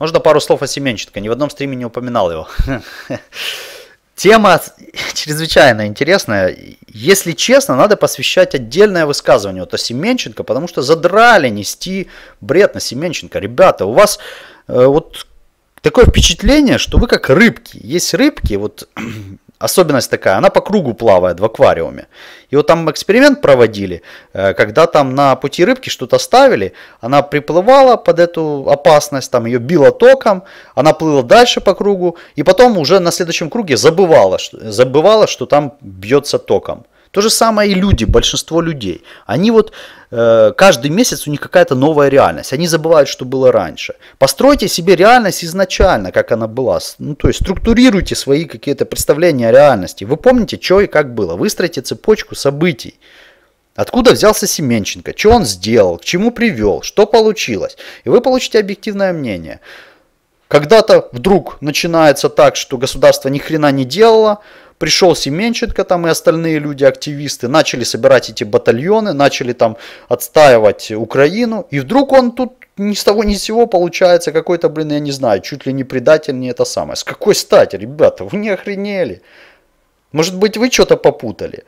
Можно пару слов о Семенченко? Ни в одном стриме не упоминал его. Тема чрезвычайно интересная. Если честно, надо посвящать отдельное высказывание. Вот о Семенченко, потому что задрали нести бред на Семенченко. Ребята, у вас э, вот такое впечатление, что вы как рыбки. Есть рыбки, вот особенность такая, она по кругу плавает в аквариуме. И вот там эксперимент проводили, э, когда там на пути рыбки что-то ставили, она приплывала под эту опасность, там ее било током, она плыла дальше по кругу, и потом уже на следующем круге забывала, забывала что там бьется током. То же самое и люди, большинство людей. Они вот э, каждый месяц у них какая-то новая реальность. Они забывают, что было раньше. Постройте себе реальность изначально, как она была. Ну, то есть структурируйте свои какие-то представления о реальности. Вы помните, что и как было. Выстроите цепочку событий. Откуда взялся Семенченко, что он сделал, к чему привел, что получилось. И вы получите объективное мнение. Когда-то вдруг начинается так, что государство ни хрена не делало, Пришел Семенченко там и остальные люди, активисты, начали собирать эти батальоны, начали там отстаивать Украину. И вдруг он тут ни с того ни с сего получается какой-то, блин, я не знаю, чуть ли не предатель, не это самое. С какой стати, ребята, вы не охренели? Может быть, вы что-то попутали?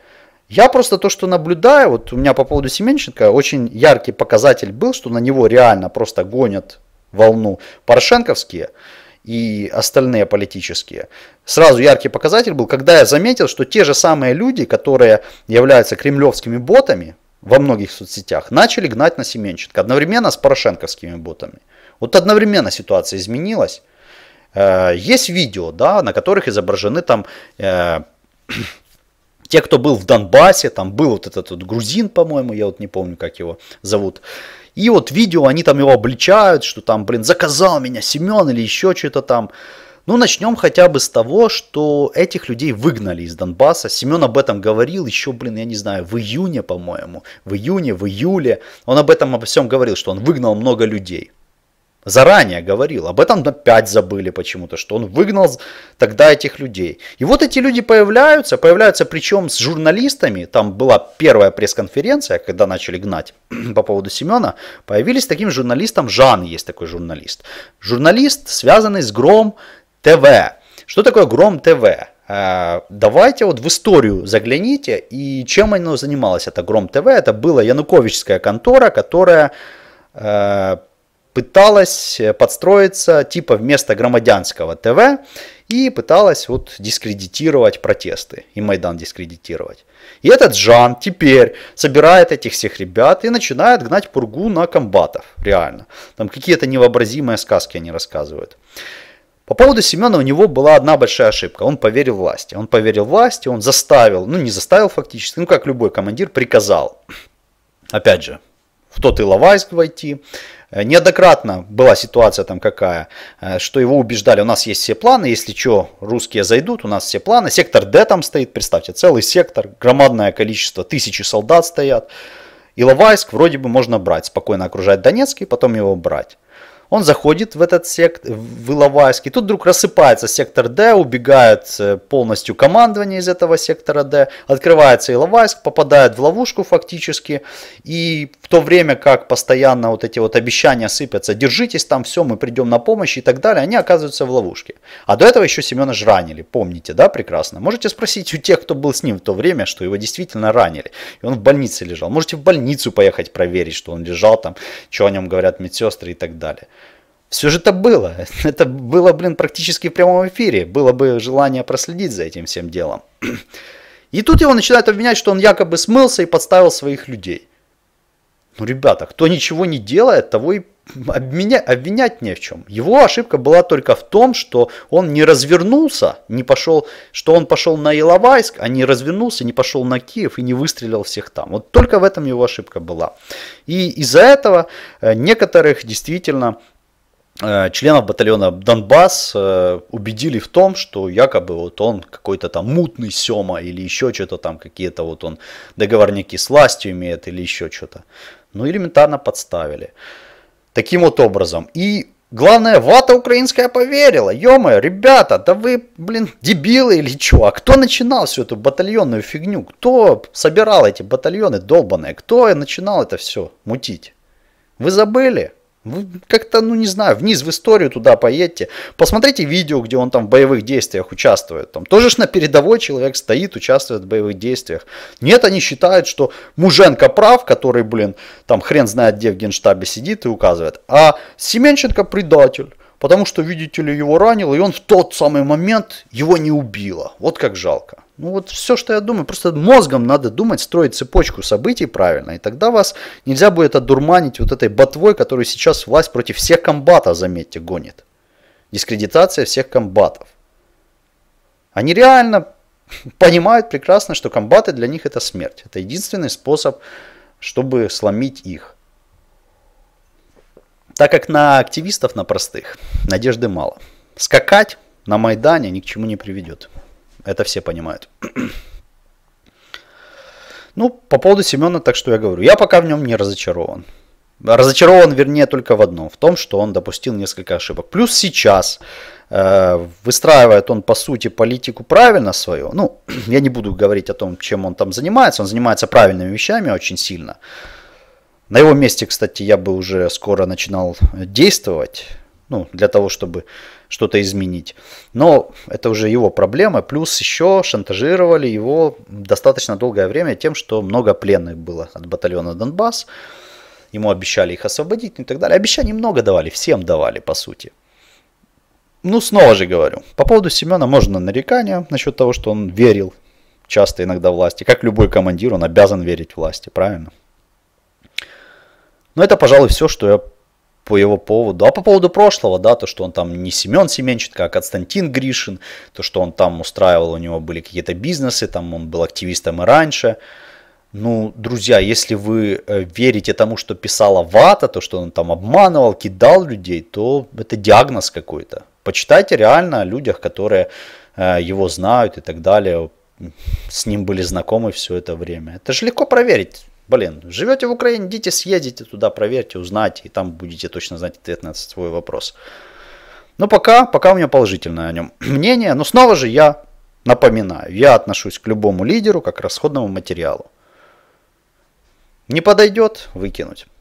Я просто то, что наблюдаю, вот у меня по поводу Семенченко очень яркий показатель был, что на него реально просто гонят волну порошенковские и остальные политические. Сразу яркий показатель был, когда я заметил, что те же самые люди, которые являются кремлевскими ботами во многих соцсетях, начали гнать на Семенченко одновременно с порошенковскими ботами. Вот одновременно ситуация изменилась. Э, есть видео, да, на которых изображены там э, те, кто был в Донбассе, там был вот этот вот грузин, по-моему, я вот не помню, как его зовут, и вот видео, они там его обличают, что там, блин, заказал меня Семен или еще что-то там. Ну, начнем хотя бы с того, что этих людей выгнали из Донбасса. Семен об этом говорил еще, блин, я не знаю, в июне, по-моему. В июне, в июле. Он об этом обо всем говорил, что он выгнал много людей. Заранее говорил, об этом опять забыли почему-то, что он выгнал тогда этих людей. И вот эти люди появляются, появляются причем с журналистами, там была первая пресс-конференция, когда начали гнать по поводу Семена, появились таким журналистом, Жан есть такой журналист. Журналист, связанный с Гром ТВ. Что такое Гром ТВ? Э, давайте вот в историю загляните, и чем оно занималось, это Гром ТВ, это была Януковичская контора, которая э, пыталась э, подстроиться типа вместо громадянского ТВ и пыталась вот дискредитировать протесты и Майдан дискредитировать. И этот Жан теперь собирает этих всех ребят и начинает гнать пургу на комбатов, реально. Там какие-то невообразимые сказки они рассказывают. По поводу Семена у него была одна большая ошибка. Он поверил власти. Он поверил власти, он заставил, ну не заставил фактически, ну как любой командир, приказал. Опять же, в тот Иловайск войти, Э, неоднократно была ситуация там какая, э, что его убеждали, у нас есть все планы, если что, русские зайдут, у нас все планы. Сектор Д там стоит, представьте, целый сектор, громадное количество, тысячи солдат стоят. Иловайск вроде бы можно брать, спокойно окружать Донецкий, потом его брать. Он заходит в этот сектор, в Иловайский. Тут вдруг рассыпается сектор Д, убегает э, полностью командование из этого сектора Д. Открывается Иловайск, попадает в ловушку фактически. И в то время как постоянно вот эти вот обещания сыпятся, держитесь там, все, мы придем на помощь и так далее, они оказываются в ловушке. А до этого еще Семена ж ранили, помните, да, прекрасно. Можете спросить у тех, кто был с ним в то время, что его действительно ранили. И он в больнице лежал. Можете в больницу поехать проверить, что он лежал там, что о нем говорят медсестры и так далее. Все же это было. Это было, блин, практически в прямом эфире. Было бы желание проследить за этим всем делом. И тут его начинают обвинять, что он якобы смылся и подставил своих людей. Ну, ребята, кто ничего не делает, того и обвиня... обвинять не в чем. Его ошибка была только в том, что он не развернулся, не пошел, что он пошел на Иловайск, а не развернулся, не пошел на Киев и не выстрелил всех там. Вот только в этом его ошибка была. И из-за этого э, некоторых действительно Э, членов батальона Донбасс э, убедили в том, что якобы вот он какой-то там мутный Сема или еще что-то там, какие-то вот он договорники с властью имеет или еще что-то. Ну, элементарно подставили. Таким вот образом. И Главное, вата украинская поверила. Ё-моё, ребята, да вы, блин, дебилы или что? А кто начинал всю эту батальонную фигню? Кто собирал эти батальоны долбаные? Кто начинал это все мутить? Вы забыли? Вы ну, как-то, ну не знаю, вниз в историю туда поедьте. Посмотрите видео, где он там в боевых действиях участвует. Там тоже ж на передовой человек стоит, участвует в боевых действиях. Нет, они считают, что Муженко прав, который, блин, там хрен знает где в генштабе сидит и указывает. А Семенченко предатель. Потому что, видите ли, его ранил и он в тот самый момент его не убило. Вот как жалко. Ну вот все, что я думаю, просто мозгом надо думать, строить цепочку событий правильно, и тогда вас нельзя будет одурманить вот этой ботвой, которую сейчас власть против всех комбатов, заметьте, гонит. Дискредитация всех комбатов. Они реально понимают прекрасно, что комбаты для них это смерть. Это единственный способ, чтобы сломить их. Так как на активистов, на простых, надежды мало. Скакать на Майдане ни к чему не приведет. Это все понимают. Ну, по поводу Семена, так что я говорю, я пока в нем не разочарован. Разочарован, вернее, только в одном, в том, что он допустил несколько ошибок. Плюс сейчас э, выстраивает он, по сути, политику правильно свою. Ну, я не буду говорить о том, чем он там занимается. Он занимается правильными вещами очень сильно. На его месте, кстати, я бы уже скоро начинал действовать. Ну, для того, чтобы что-то изменить. Но это уже его проблемы. Плюс еще шантажировали его достаточно долгое время тем, что много пленных было от батальона Донбасс. Ему обещали их освободить ну и так далее. Обещаний много давали, всем давали, по сути. Ну, снова же говорю, по поводу Семена можно нарекания насчет того, что он верил часто иногда власти. Как любой командир, он обязан верить власти, правильно? Но это, пожалуй, все, что я по его поводу, а по поводу прошлого, да, то, что он там не Семен Семенченко, а Константин Гришин, то, что он там устраивал, у него были какие-то бизнесы, там он был активистом и раньше. Ну, друзья, если вы э, верите тому, что писала Вата, то, что он там обманывал, кидал людей, то это диагноз какой-то. Почитайте реально о людях, которые э, его знают и так далее, с ним были знакомы все это время. Это же легко проверить. Блин, живете в Украине, идите, съездите туда, проверьте, узнайте, и там будете точно знать ответ на свой вопрос. Но пока, пока у меня положительное о нем мнение, но снова же я напоминаю, я отношусь к любому лидеру как к расходному материалу. Не подойдет – выкинуть.